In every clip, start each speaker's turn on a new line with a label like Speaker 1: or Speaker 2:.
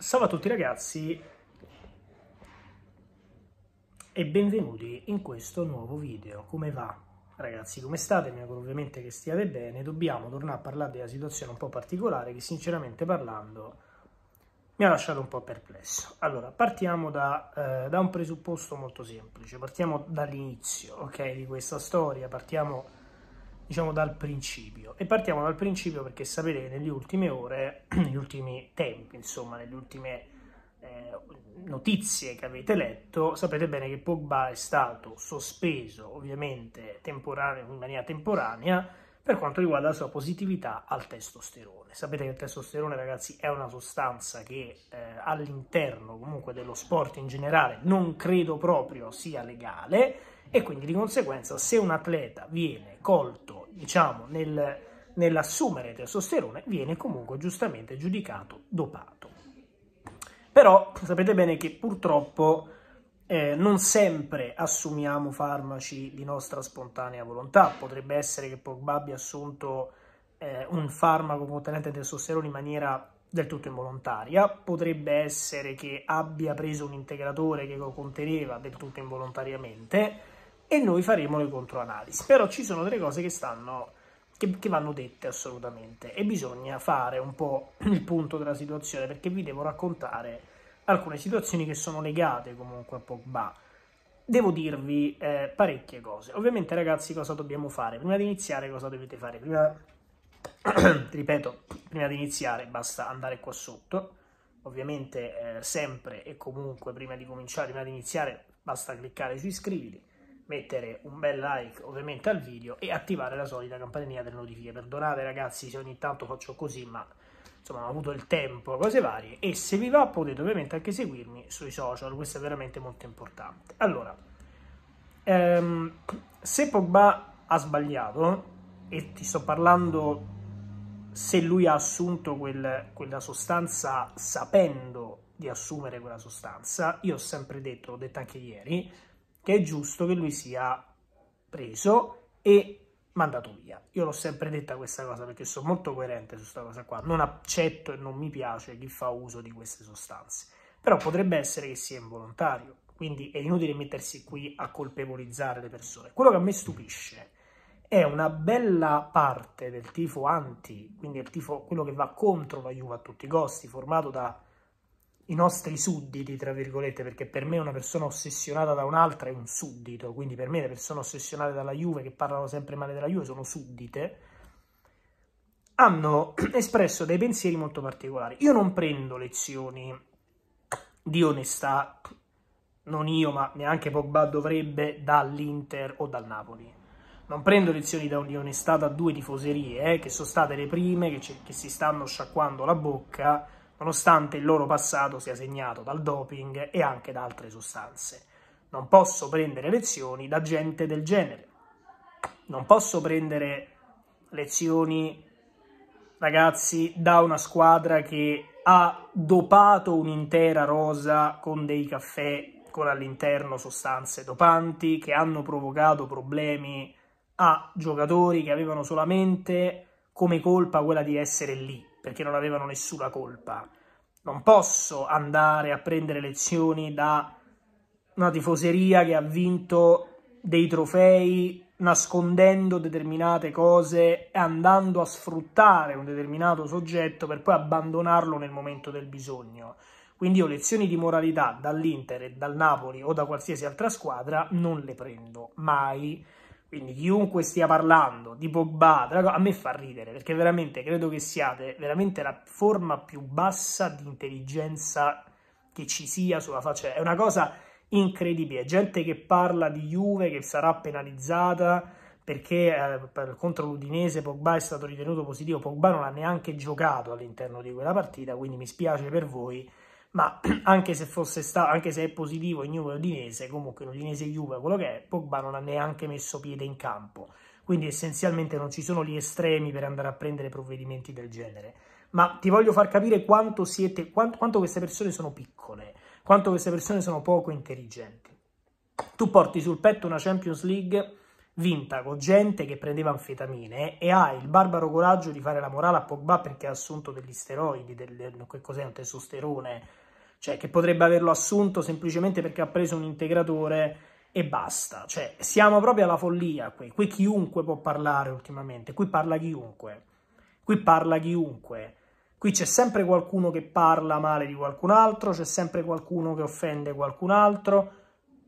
Speaker 1: Salve a tutti ragazzi e benvenuti in questo nuovo video. Come va? Ragazzi, come state? Mi auguro ovviamente che stiate bene. Dobbiamo tornare a parlare di una situazione un po' particolare che sinceramente parlando mi ha lasciato un po' perplesso. Allora, partiamo da, eh, da un presupposto molto semplice, partiamo dall'inizio, ok, di questa storia, partiamo diciamo dal principio e partiamo dal principio perché sapete nelle ultime ore, negli ultimi tempi, insomma, nelle ultime eh, notizie che avete letto, sapete bene che Pogba è stato sospeso ovviamente in maniera temporanea per quanto riguarda la sua positività al testosterone. Sapete che il testosterone, ragazzi, è una sostanza che eh, all'interno comunque dello sport in generale non credo proprio sia legale e quindi di conseguenza se un atleta viene colto diciamo, nel, nell'assumere testosterone viene comunque giustamente giudicato dopato. Però sapete bene che purtroppo eh, non sempre assumiamo farmaci di nostra spontanea volontà. Potrebbe essere che Pogba abbia assunto eh, un farmaco contenente testosterone in maniera del tutto involontaria, potrebbe essere che abbia preso un integratore che lo conteneva del tutto involontariamente e noi faremo le controanalisi. Però ci sono delle cose che stanno che, che, vanno dette assolutamente e bisogna fare un po' il punto della situazione perché vi devo raccontare alcune situazioni che sono legate comunque a Pogba. Devo dirvi eh, parecchie cose. Ovviamente ragazzi cosa dobbiamo fare? Prima di iniziare cosa dovete fare? Prima, ripeto, prima di iniziare basta andare qua sotto. Ovviamente eh, sempre e comunque prima di cominciare, prima di iniziare basta cliccare su iscriviti mettere un bel like ovviamente al video e attivare la solita campanellina delle notifiche. Perdonate ragazzi se ogni tanto faccio così, ma insomma ho avuto il tempo, cose varie. E se vi va potete ovviamente anche seguirmi sui social, questo è veramente molto importante. Allora, ehm, se Pogba ha sbagliato, e ti sto parlando se lui ha assunto quel, quella sostanza sapendo di assumere quella sostanza, io ho sempre detto, l'ho detto anche ieri, che è giusto che lui sia preso e mandato via. Io l'ho sempre detta questa cosa perché sono molto coerente su questa cosa qua. Non accetto e non mi piace chi fa uso di queste sostanze. Però potrebbe essere che sia involontario, quindi è inutile mettersi qui a colpevolizzare le persone. Quello che a me stupisce è una bella parte del tifo anti, quindi il tifo, quello che va contro la Juve a tutti i costi, formato da i nostri sudditi, tra virgolette, perché per me una persona ossessionata da un'altra è un suddito, quindi per me le persone ossessionate dalla Juve, che parlano sempre male della Juve, sono suddite, hanno espresso dei pensieri molto particolari. Io non prendo lezioni di onestà, non io, ma neanche Pogba dovrebbe, dall'Inter o dal Napoli. Non prendo lezioni di onestà da due tifoserie, eh, che sono state le prime, che, che si stanno sciacquando la bocca, nonostante il loro passato sia segnato dal doping e anche da altre sostanze. Non posso prendere lezioni da gente del genere. Non posso prendere lezioni, ragazzi, da una squadra che ha dopato un'intera rosa con dei caffè con all'interno sostanze dopanti che hanno provocato problemi a giocatori che avevano solamente come colpa quella di essere lì perché non avevano nessuna colpa. Non posso andare a prendere lezioni da una tifoseria che ha vinto dei trofei nascondendo determinate cose e andando a sfruttare un determinato soggetto per poi abbandonarlo nel momento del bisogno. Quindi io lezioni di moralità dall'Inter e dal Napoli o da qualsiasi altra squadra non le prendo mai. Quindi chiunque stia parlando di Pogba, a me fa ridere, perché veramente credo che siate veramente la forma più bassa di intelligenza che ci sia sulla faccia. È una cosa incredibile, gente che parla di Juve che sarà penalizzata perché eh, contro l'Udinese Pogba è stato ritenuto positivo, Pogba non ha neanche giocato all'interno di quella partita, quindi mi spiace per voi, ma anche se fosse stato, anche se è positivo in Juve Udinese, comunque l'Udinese Juve, quello che è, Pogba non ha neanche messo piede in campo. Quindi essenzialmente non ci sono gli estremi per andare a prendere provvedimenti del genere. Ma ti voglio far capire quanto, siete, quanto, quanto queste persone sono piccole, quanto queste persone sono poco intelligenti. Tu porti sul petto una Champions League vinta con gente che prendeva anfetamine e ha il barbaro coraggio di fare la morale a Pogba perché ha assunto degli steroidi, del, che cos'è un testosterone, cioè che potrebbe averlo assunto semplicemente perché ha preso un integratore e basta. Cioè, siamo proprio alla follia qui. Qui chiunque può parlare ultimamente, qui parla chiunque. Qui parla chiunque. Qui c'è sempre qualcuno che parla male di qualcun altro, c'è sempre qualcuno che offende qualcun altro.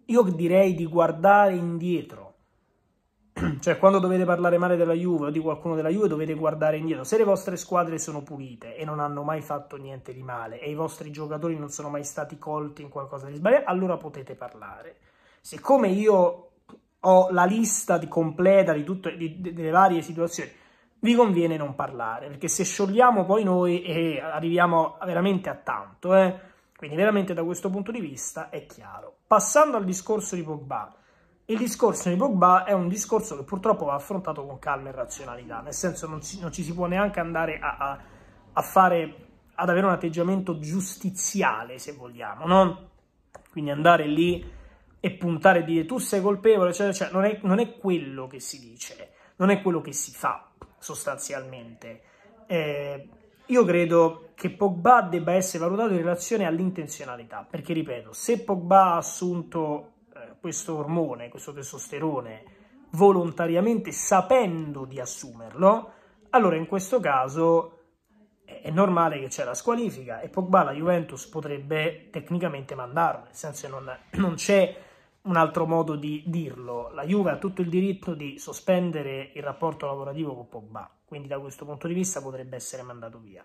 Speaker 1: Io direi di guardare indietro cioè, quando dovete parlare male della Juve o di qualcuno della Juve, dovete guardare indietro. Se le vostre squadre sono pulite e non hanno mai fatto niente di male e i vostri giocatori non sono mai stati colti in qualcosa di sbagliato, allora potete parlare. Siccome io ho la lista di completa di tutte le varie situazioni, vi conviene non parlare, perché se sciogliamo poi noi e arriviamo veramente a tanto, eh? quindi veramente da questo punto di vista è chiaro. Passando al discorso di Pogba, il discorso di Pogba è un discorso che purtroppo va affrontato con calma e razionalità, nel senso non, si, non ci si può neanche andare a, a, a fare, ad avere un atteggiamento giustiziale, se vogliamo, no? Quindi andare lì e puntare e dire tu sei colpevole, eccetera, cioè, non, non, è, quello che si dice, non è quello che si fa sostanzialmente. Eh, io credo che Pogba debba essere valutato in relazione all'intenzionalità, perché ripeto, se Pogba ha assunto questo ormone, questo testosterone, volontariamente sapendo di assumerlo, allora in questo caso è normale che c'è la squalifica e Pogba la Juventus potrebbe tecnicamente mandarlo, nel senso che non, non c'è un altro modo di dirlo. La Juve ha tutto il diritto di sospendere il rapporto lavorativo con Pogba, quindi da questo punto di vista potrebbe essere mandato via.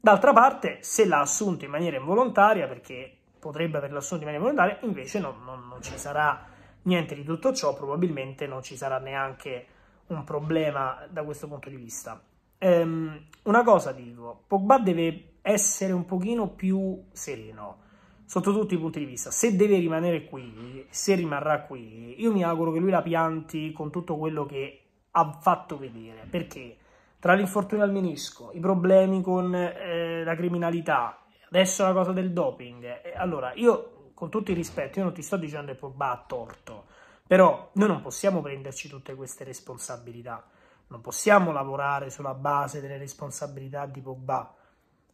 Speaker 1: D'altra parte, se l'ha assunto in maniera involontaria, perché potrebbe averlo assunto in maniera volontaria, invece non, non, non, ci sarà niente di tutto ciò, probabilmente non ci sarà neanche un problema da questo punto di vista. Ehm, una cosa dico, Pogba deve essere un pochino più sereno sotto tutti i punti di vista. Se deve rimanere qui, se rimarrà qui, io mi auguro che lui la pianti con tutto quello che ha fatto vedere, perché tra l'infortunio al menisco, i problemi con eh, la criminalità, Adesso la cosa del doping. Allora, io con tutti i rispetto, io non ti sto dicendo che Pogba ha torto, però noi non possiamo prenderci tutte queste responsabilità. Non possiamo lavorare sulla base delle responsabilità di Pogba.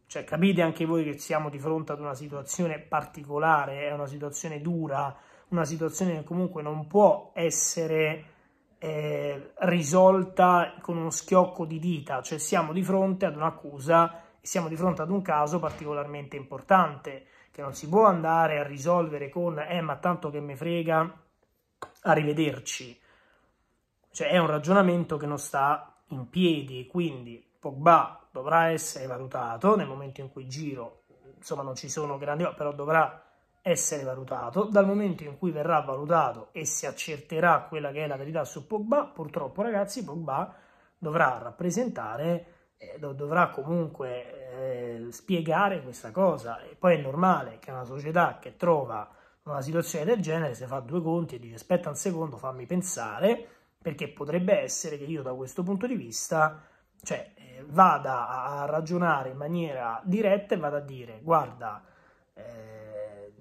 Speaker 1: Cioè, capite anche voi che siamo di fronte ad una situazione particolare, è eh, una situazione dura, una situazione che comunque non può essere eh, risolta con uno schiocco di dita. Cioè, siamo di fronte ad un'accusa siamo di fronte ad un caso particolarmente importante che non si può andare a risolvere con eh ma tanto che me frega, arrivederci. Cioè è un ragionamento che non sta in piedi, quindi Pogba dovrà essere valutato nel momento in cui giro, insomma non ci sono grandi, però dovrà essere valutato. Dal momento in cui verrà valutato e si accerterà quella che è la verità su Pogba, purtroppo ragazzi Pogba dovrà rappresentare eh, dovrà comunque eh, spiegare questa cosa. E poi è normale che una società che trova una situazione del genere si fa due conti e dice aspetta un secondo, fammi pensare, perché potrebbe essere che io da questo punto di vista cioè, eh, vada a ragionare in maniera diretta e vada a dire guarda, eh,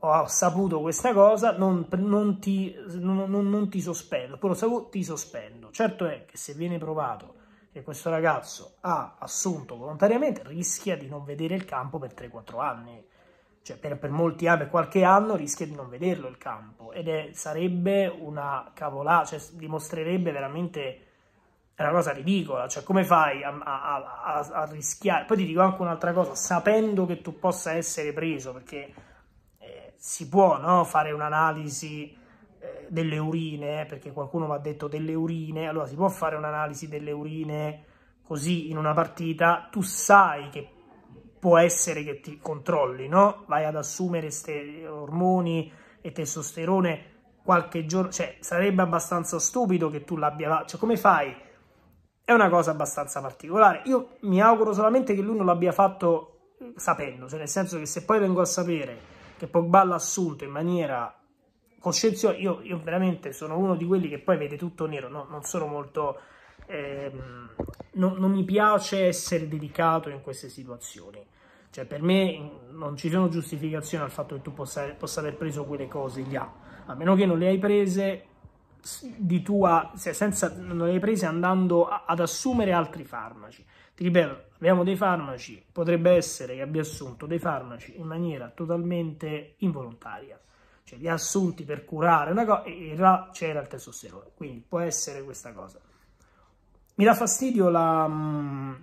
Speaker 1: ho saputo questa cosa, non, non ti, non, non, non ti sospendo, però ti sospendo. Certo è che se viene provato che questo ragazzo ha assunto volontariamente rischia di non vedere il campo per 3-4 anni. Cioè per, per, molti anni, per qualche anno rischia di non vederlo il campo ed è, sarebbe una cavolata, cioè dimostrerebbe veramente una cosa ridicola, cioè come fai a, a, a, a, rischiare? Poi ti dico anche un'altra cosa, sapendo che tu possa essere preso, perché eh, si può no, fare un'analisi delle urine, eh, perché qualcuno mi ha detto delle urine, allora si può fare un'analisi delle urine così in una partita, tu sai che può essere che ti controlli, no? Vai ad assumere ormoni e testosterone qualche giorno, cioè sarebbe abbastanza stupido che tu l'abbia, cioè come fai? È una cosa abbastanza particolare. Io mi auguro solamente che lui non l'abbia fatto eh, sapendo, cioè nel senso che se poi vengo a sapere che Pogba l'ha assunto in maniera Concezione, io, io, veramente sono uno di quelli che poi vede tutto nero, no? non sono molto... Ehm, non, non mi piace essere dedicato in queste situazioni. Cioè, per me mm, non ci sono giustificazioni al fatto che tu possa, possa aver preso quelle cose là, a meno che non le hai prese di tua, se senza, non le hai prese andando a, ad assumere altri farmaci. Ti ripeto, abbiamo dei farmaci, potrebbe essere che abbia assunto dei farmaci in maniera totalmente involontaria cioè li ha assunti per curare una cosa, e là c'era il testosterone, quindi può essere questa cosa. Mi dà fastidio la, mm,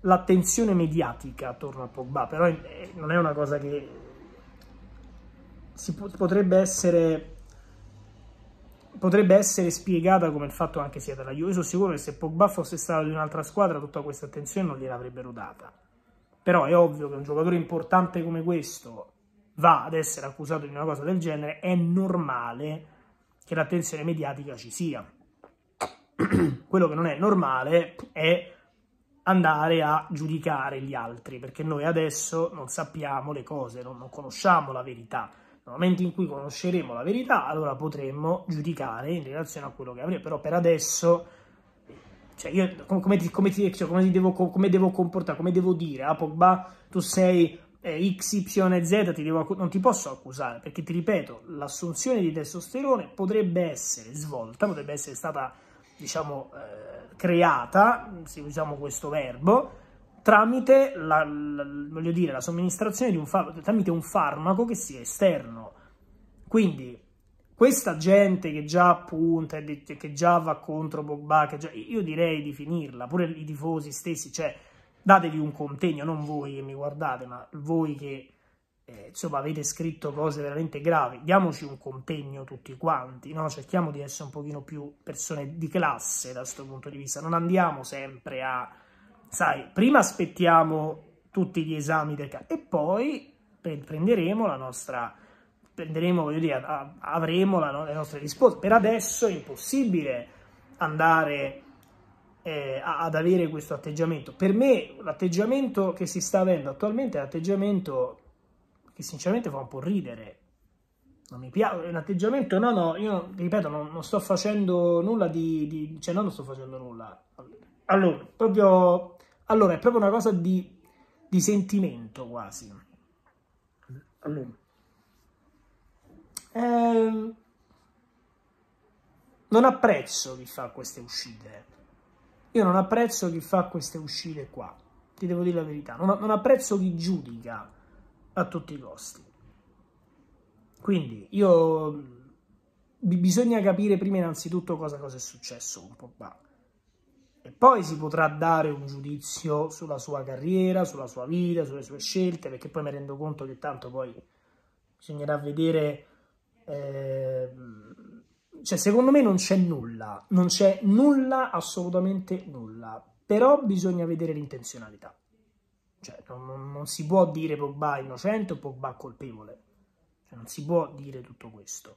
Speaker 1: l'attenzione mediatica attorno a Pogba, però eh, non è una cosa che si potrebbe essere potrebbe essere spiegata come il fatto anche sia dalla Juve. Sono sicuro che se Pogba fosse stato di un'altra squadra, tutta questa attenzione non gliel'avrebbero data. Però è ovvio che un giocatore importante come questo, va ad essere accusato di una cosa del genere, è normale che l'attenzione mediatica ci sia. Quello che non è normale è andare a giudicare gli altri, perché noi adesso non sappiamo le cose, non, non conosciamo la verità. Nel momento in cui conosceremo la verità, allora potremmo giudicare in relazione a quello che avremo. Però per adesso, cioè io come, come, ti, come, ti, cioè come, devo, come devo comportare, come devo dire a ah, Pogba tu sei eh, XYZ ti devo, non ti posso accusare perché ti ripeto l'assunzione di testosterone potrebbe essere svolta, potrebbe essere stata diciamo eh, creata, se usiamo questo verbo, tramite la, la, voglio dire, la somministrazione di un, tramite un farmaco che sia esterno. Quindi questa gente che già appunta, che già va contro Pogba, che già, io direi di finirla, pure i tifosi stessi, cioè datevi un contegno, non voi che mi guardate, ma voi che eh, insomma avete scritto cose veramente gravi, diamoci un contegno tutti quanti, no? cerchiamo di essere un pochino più persone di classe da questo punto di vista, non andiamo sempre a, sai, prima aspettiamo tutti gli esami del caso e poi prenderemo la nostra, prenderemo, voglio dire, avremo la, no, le nostre risposte, per adesso è impossibile andare eh, ad avere questo atteggiamento. Per me l'atteggiamento che si sta avendo attualmente è un atteggiamento che sinceramente fa un po' ridere. Non mi piace, è un atteggiamento, no, no, io ripeto, non, non sto facendo nulla di, di, cioè no, non sto facendo nulla. Allora, proprio, allora è proprio una cosa di, di sentimento quasi. Allora. Eh, non apprezzo chi fa queste uscite io non apprezzo chi fa queste uscite qua, ti devo dire la verità, non, non apprezzo chi giudica a tutti i costi. Quindi io bisogna capire prima innanzitutto cosa, cosa è successo con Pogba e poi si potrà dare un giudizio sulla sua carriera, sulla sua vita, sulle sue scelte, perché poi mi rendo conto che tanto poi bisognerà vedere eh, cioè, secondo me non c'è nulla, non c'è nulla, assolutamente nulla, però bisogna vedere l'intenzionalità. Cioè, non, non, si può dire Pogba innocente o Pogba colpevole. Cioè, non si può dire tutto questo.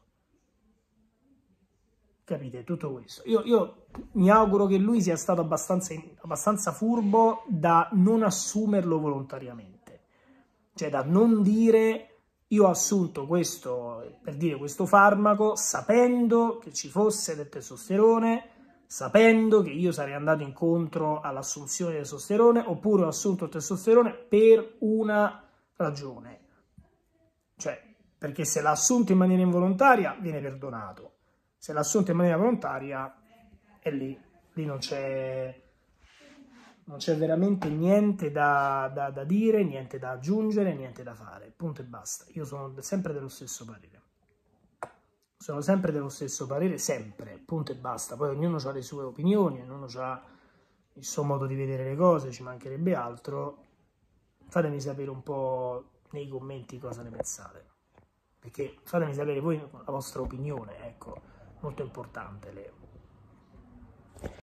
Speaker 1: Capite? Tutto questo. Io, io mi auguro che lui sia stato abbastanza, abbastanza furbo da non assumerlo volontariamente. Cioè, da non dire io ho assunto questo, per dire, questo farmaco sapendo che ci fosse del testosterone, sapendo che io sarei andato incontro all'assunzione del testosterone, oppure ho assunto il testosterone per una ragione. Cioè, perché se l'ha assunto in maniera involontaria viene perdonato. Se l'ha assunto in maniera volontaria è lì, lì non c'è non c'è veramente niente da, da, da, dire, niente da aggiungere, niente da fare, punto e basta. Io sono sempre dello stesso parere. Sono sempre dello stesso parere, sempre, punto e basta. Poi ognuno ha le sue opinioni, ognuno ha il suo modo di vedere le cose, ci mancherebbe altro. Fatemi sapere un po' nei commenti cosa ne pensate. Perché fatemi sapere voi la vostra opinione, ecco, molto importante Leo.